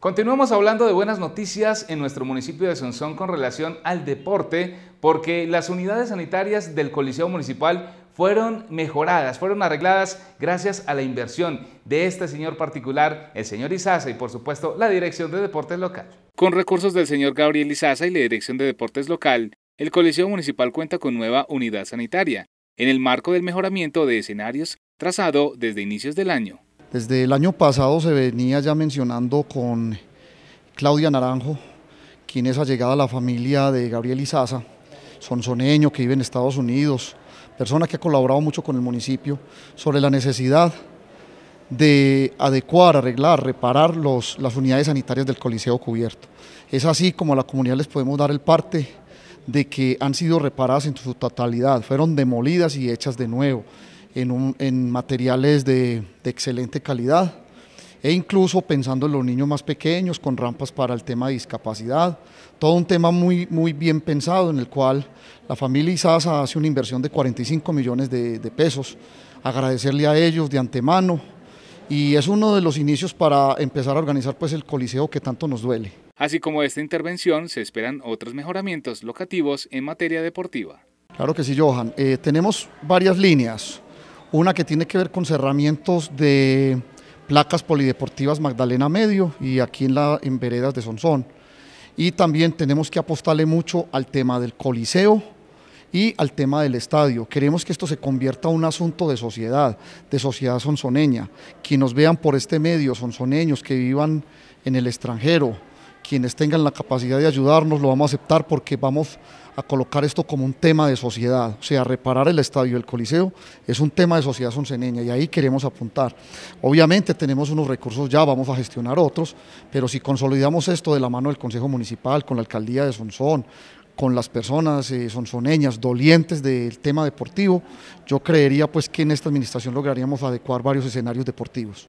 Continuamos hablando de buenas noticias en nuestro municipio de Sonsón con relación al deporte, porque las unidades sanitarias del Coliseo Municipal fueron mejoradas, fueron arregladas gracias a la inversión de este señor particular, el señor Izaza y por supuesto la Dirección de Deportes Local. Con recursos del señor Gabriel Izaza y la Dirección de Deportes Local, el Coliseo Municipal cuenta con nueva unidad sanitaria, en el marco del mejoramiento de escenarios trazado desde inicios del año. Desde el año pasado se venía ya mencionando con Claudia Naranjo, quien es allegada a la familia de Gabriel Izaza, sonsoneño que vive en Estados Unidos, persona que ha colaborado mucho con el municipio, sobre la necesidad de adecuar, arreglar, reparar las unidades sanitarias del Coliseo cubierto. Es así como a la comunidad les podemos dar el parte de que han sido reparadas en su totalidad, fueron demolidas y hechas de nuevo en, materiales de, excelente calidad e incluso pensando en los niños más pequeños con rampas para el tema de discapacidad. Todo un tema muy, muy bien pensado en el cual la familia Isaza hace una inversión de 45 millones de, pesos. Agradecerle a ellos de antemano y es uno de los inicios para empezar a organizar pues el coliseo que tanto nos duele. Así como esta intervención, se esperan otros mejoramientos locativos en materia deportiva. Claro que sí, Johan. Eh, tenemos varias líneas una que tiene que ver con cerramientos de placas polideportivas Magdalena Medio y aquí en, la, en Veredas de Sonsón. Y también tenemos que apostarle mucho al tema del coliseo y al tema del estadio. Queremos que esto se convierta en un asunto de sociedad, de sociedad sonsoneña, que nos vean por este medio, sonsoneños que vivan en el extranjero, quienes tengan la capacidad de ayudarnos lo vamos a aceptar porque vamos a colocar esto como un tema de sociedad, o sea, reparar el estadio del Coliseo es un tema de sociedad sonceneña y ahí queremos apuntar. Obviamente tenemos unos recursos ya, vamos a gestionar otros, pero si consolidamos esto de la mano del Consejo Municipal, con la Alcaldía de Sonsón, con las personas eh, sonzoneñas sonsoneñas dolientes del tema deportivo, yo creería pues que en esta administración lograríamos adecuar varios escenarios deportivos.